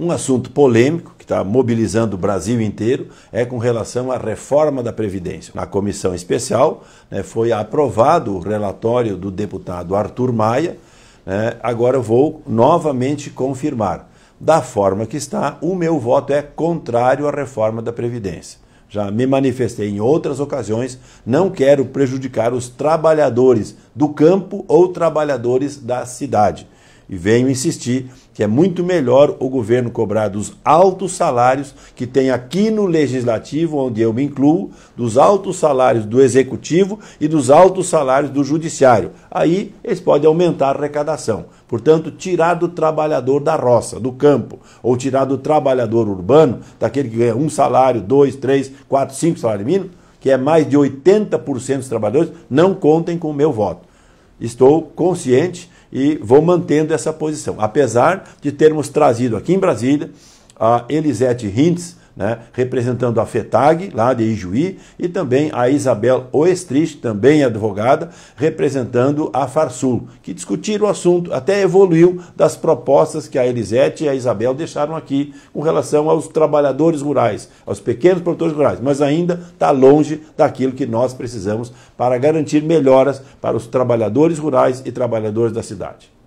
Um assunto polêmico que está mobilizando o Brasil inteiro é com relação à reforma da Previdência. Na comissão especial né, foi aprovado o relatório do deputado Arthur Maia. Né, agora vou novamente confirmar. Da forma que está, o meu voto é contrário à reforma da Previdência. Já me manifestei em outras ocasiões, não quero prejudicar os trabalhadores do campo ou trabalhadores da cidade. E venho insistir que é muito melhor o governo cobrar dos altos salários que tem aqui no legislativo, onde eu me incluo, dos altos salários do executivo e dos altos salários do judiciário. Aí eles podem aumentar a arrecadação. Portanto, tirar do trabalhador da roça, do campo, ou tirar do trabalhador urbano, daquele que ganha um salário, dois, três, quatro, cinco salários mínimos, que é mais de 80% dos trabalhadores, não contem com o meu voto. Estou consciente e vou mantendo essa posição. Apesar de termos trazido aqui em Brasília a Elisete Hintz, né, representando a FETAG, lá de Ijuí, e também a Isabel Oestrich, também advogada, representando a Farsul, que discutiram o assunto, até evoluiu das propostas que a Elisete e a Isabel deixaram aqui com relação aos trabalhadores rurais, aos pequenos produtores rurais, mas ainda está longe daquilo que nós precisamos para garantir melhoras para os trabalhadores rurais e trabalhadores da cidade.